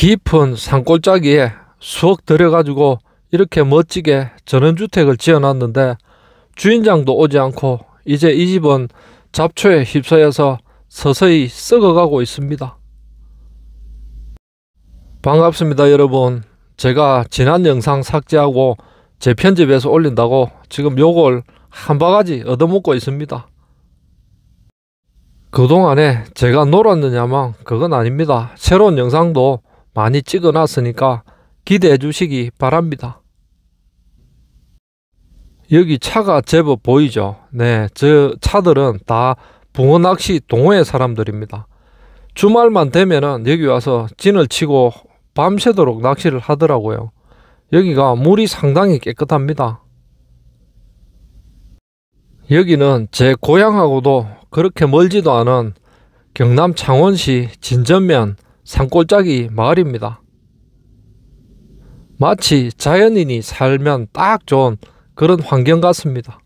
깊은 산골짜기에 수억 들여가지고 이렇게 멋지게 전원주택을 지어놨는데 주인장도 오지 않고 이제 이 집은 잡초에 휩싸여서 서서히 썩어가고 있습니다. 반갑습니다 여러분 제가 지난 영상 삭제하고 재편집해서 올린다고 지금 요걸 한 바가지 얻어먹고 있습니다. 그동안에 제가 놀았느냐만 그건 아닙니다. 새로운 영상도 많이 찍어놨으니까 기대해 주시기 바랍니다. 여기 차가 제법 보이죠? 네, 저 차들은 다 붕어 낚시 동호회 사람들입니다. 주말만 되면은 여기 와서 진을 치고 밤새도록 낚시를 하더라고요. 여기가 물이 상당히 깨끗합니다. 여기는 제 고향하고도 그렇게 멀지도 않은 경남 창원시 진전면 산골짜기 마을입니다. 마치 자연인이 살면 딱 좋은 그런 환경 같습니다.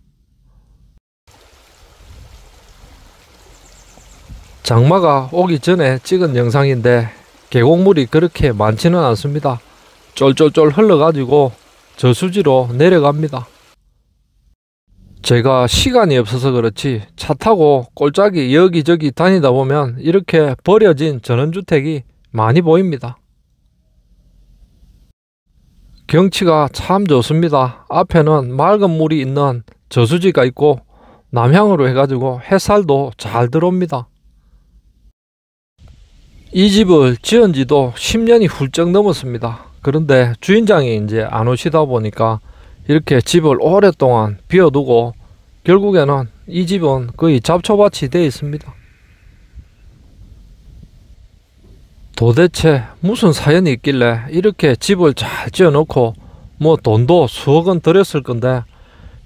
장마가 오기 전에 찍은 영상인데 계곡물이 그렇게 많지는 않습니다. 쫄쫄쫄 흘러가지고 저수지로 내려갑니다. 제가 시간이 없어서 그렇지 차 타고 꼴짝이 여기저기 다니다 보면 이렇게 버려진 전원주택이 많이 보입니다. 경치가 참 좋습니다. 앞에는 맑은 물이 있는 저수지가 있고 남향으로 해가지고 햇살도 잘 들어옵니다. 이 집을 지은 지도 10년이 훌쩍 넘었습니다. 그런데 주인장이 이제 안 오시다 보니까 이렇게 집을 오랫동안 비워두고 결국에는 이 집은 거의 잡초밭이 되어 있습니다. 도대체 무슨 사연이 있길래 이렇게 집을 잘 지어놓고 뭐 돈도 수억 원 들였을 건데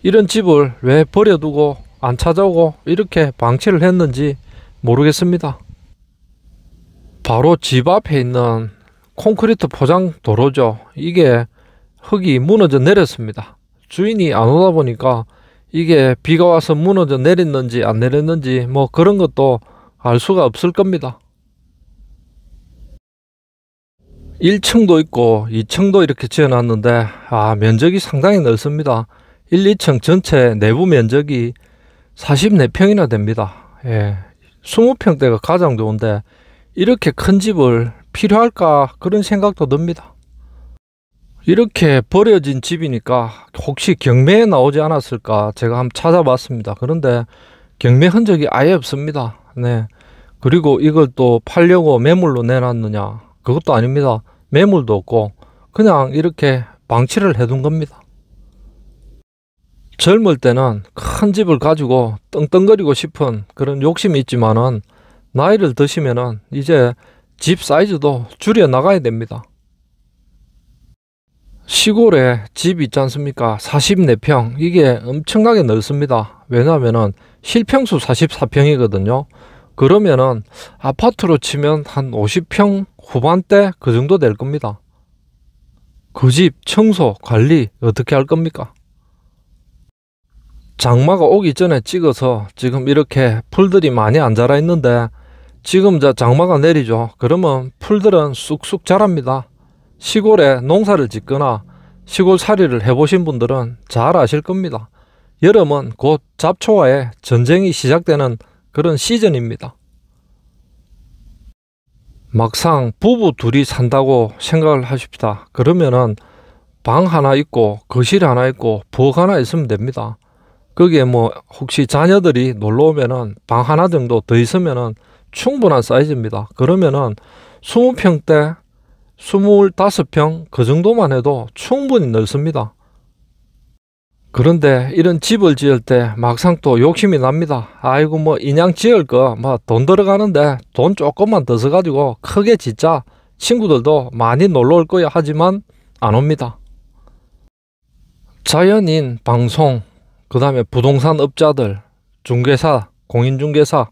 이런 집을 왜 버려두고 안 찾아오고 이렇게 방치를 했는지 모르겠습니다. 바로 집 앞에 있는 콘크리트 포장 도로죠. 이게 흙이 무너져 내렸습니다. 주인이 안 오다 보니까 이게 비가 와서 무너져 내렸는지 안 내렸는지 뭐 그런 것도 알 수가 없을 겁니다. 1층도 있고 2층도 이렇게 지어놨는데 아 면적이 상당히 넓습니다. 1, 2층 전체 내부 면적이 44평이나 됩니다. 예, 20평대가 가장 좋은데 이렇게 큰 집을 필요할까 그런 생각도 듭니다. 이렇게 버려진 집이니까 혹시 경매에 나오지 않았을까 제가 한번 찾아봤습니다. 그런데 경매 흔적이 아예 없습니다. 네. 그리고 이걸 또 팔려고 매물로 내놨느냐 그것도 아닙니다. 매물도 없고 그냥 이렇게 방치를 해둔 겁니다. 젊을 때는 큰 집을 가지고 떵떵거리고 싶은 그런 욕심이 있지만은 나이를 드시면은 이제 집 사이즈도 줄여 나가야 됩니다. 시골에 집이 있지 않습니까? 44평 이게 엄청나게 넓습니다. 왜냐하면은 실평수 44평이거든요. 그러면은 아파트로 치면 한 50평 후반대 그 정도 될 겁니다. 그 집 청소, 관리 어떻게 할 겁니까? 장마가 오기 전에 찍어서 지금 이렇게 풀들이 많이 안 자라 있는데 지금 저 장마가 내리죠. 그러면 풀들은 쑥쑥 자랍니다. 시골에 농사를 짓거나 시골 사리를 해보신 분들은 잘 아실 겁니다. 여름은 곧 잡초와의 전쟁이 시작되는 그런 시즌입니다. 막상 부부 둘이 산다고 생각을 하십시다. 그러면은 방 하나 있고 거실 하나 있고 부엌 하나 있으면 됩니다. 거기에 뭐 혹시 자녀들이 놀러 오면은 방 하나 정도 더 있으면은 충분한 사이즈입니다. 그러면은 20평대 25평 그 정도만 해도 충분히 넓습니다. 그런데 이런 집을 지을 때 막상 또 욕심이 납니다. 아이고 뭐 인양 지을 거뭐돈 들어가는데 돈 조금만 더 써가지고 크게 짓자 친구들도 많이 놀러 올 거야 하지만 안 옵니다. 자연인 방송 그 다음에 부동산 업자들 중개사 공인중개사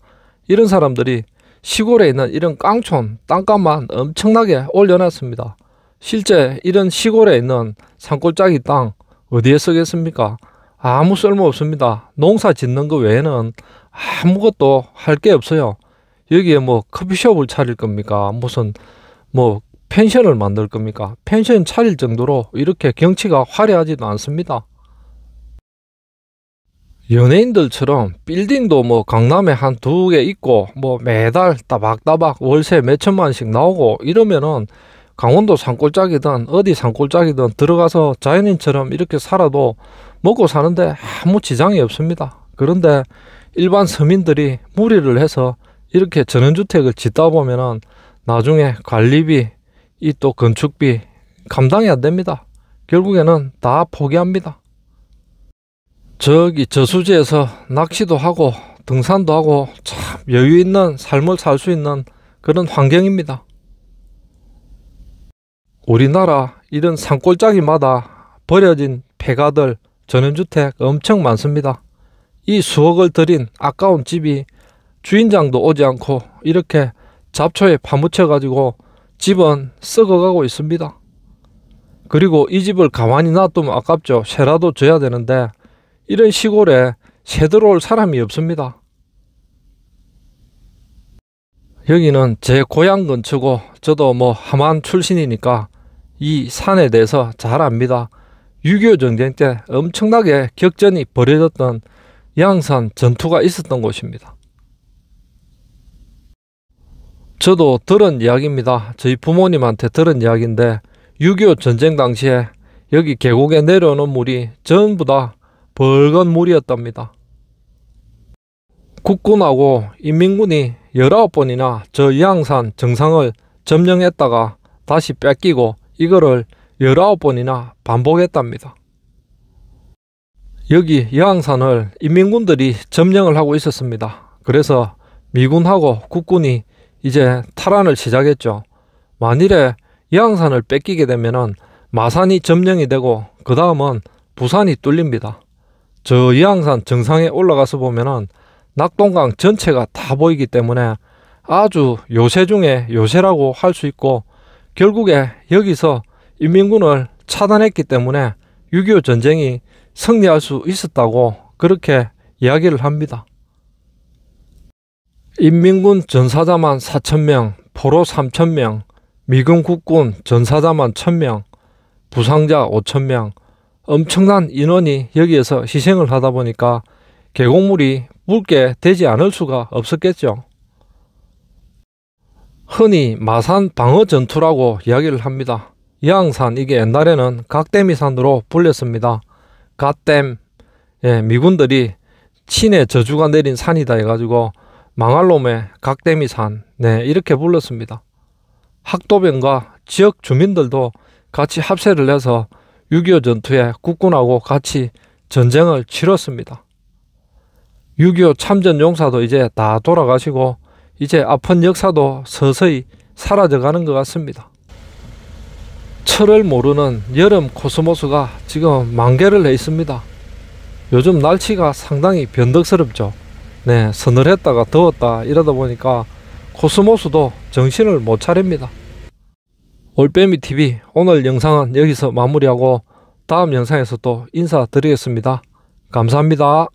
이런 사람들이 시골에 있는 이런 깡촌 땅값만 엄청나게 올려놨습니다. 실제 이런 시골에 있는 산골짜기 땅 어디에 쓰겠습니까? 아무 쓸모 없습니다. 농사 짓는 거 외에는 아무것도 할 게 없어요. 여기에 뭐 커피숍을 차릴 겁니까? 무슨 뭐 펜션을 만들 겁니까? 펜션 차릴 정도로 이렇게 경치가 화려하지도 않습니다. 연예인들처럼 빌딩도 뭐 강남에 한 두 개 있고 뭐 매달 따박따박 월세 몇 천만씩 나오고 이러면은 강원도 산골짜기든 어디 산골짜기든 들어가서 자연인처럼 이렇게 살아도 먹고 사는데 아무 지장이 없습니다. 그런데 일반 서민들이 무리를 해서 이렇게 전원주택을 짓다 보면은 나중에 관리비, 이 또 건축비 감당이 안 됩니다. 결국에는 다 포기합니다. 저기 저수지에서 낚시도 하고 등산도 하고 참 여유 있는 삶을 살 수 있는 그런 환경입니다. 우리나라 이런 산골짜기마다 버려진 폐가들, 전원주택 엄청 많습니다. 이 수억을 들인 아까운 집이 주인장도 오지 않고 이렇게 잡초에 파묻혀가지고 집은 썩어가고 있습니다. 그리고 이 집을 가만히 놔두면 아깝죠. 새라도 져야 되는데 이런 시골에 새 들어올 사람이 없습니다. 여기는 제 고향 근처고 저도 뭐 하만 출신이니까 이 산에 대해서 잘 압니다. 6.25 전쟁 때 엄청나게 격전이 벌어졌던 양산 전투가 있었던 곳입니다. 저도 들은 이야기입니다. 저희 부모님한테 들은 이야기인데 6.25 전쟁 당시에 여기 계곡에 내려오는 물이 전부 다 벌건 물이었답니다. 국군하고 인민군이 19번이나 저 양산 정상을 점령했다가 다시 뺏기고 이거를 19번이나 반복했답니다. 여기 여항산을 인민군들이 점령을 하고 있었습니다. 그래서 미군하고 국군이 이제 탈환을 시작했죠. 만일에 여항산을 뺏기게 되면은 마산이 점령이 되고 그 다음은 부산이 뚫립니다. 저 여항산 정상에 올라가서 보면은 낙동강 전체가 다 보이기 때문에 아주 요새 중에 요새라고 할 수 있고 결국에 여기서 인민군을 차단했기 때문에 6.25 전쟁이 승리할 수 있었다고 그렇게 이야기를 합니다. 인민군 전사자만 4천명 포로 3천명 미군 국군 전사자만 1000명, 부상자 5000명, 엄청난 인원이 여기에서 희생을 하다 보니까 계곡물이 붉게 되지 않을 수가 없었겠죠. 흔히 마산 방어 전투라고 이야기를 합니다. 이항산 이게 옛날에는 각댐이산으로 불렸습니다. 갓댐 예, 미군들이 친의 저주가 내린 산이다 해가지고 망할 놈의 각댐이산 네, 이렇게 불렀습니다. 학도병과 지역 주민들도 같이 합세를 해서 6.25 전투에 국군하고 같이 전쟁을 치렀습니다. 6.25 참전 용사도 이제 다 돌아가시고 이제 아픈 역사도 서서히 사라져가는 것 같습니다. 철을 모르는 여름 코스모스가 지금 만개를 해 있습니다. 요즘 날씨가 상당히 변덕스럽죠. 네, 서늘했다가 더웠다 이러다 보니까 코스모스도 정신을 못 차립니다. 올빼미 TV 오늘 영상은 여기서 마무리하고 다음 영상에서 또 인사드리겠습니다. 감사합니다.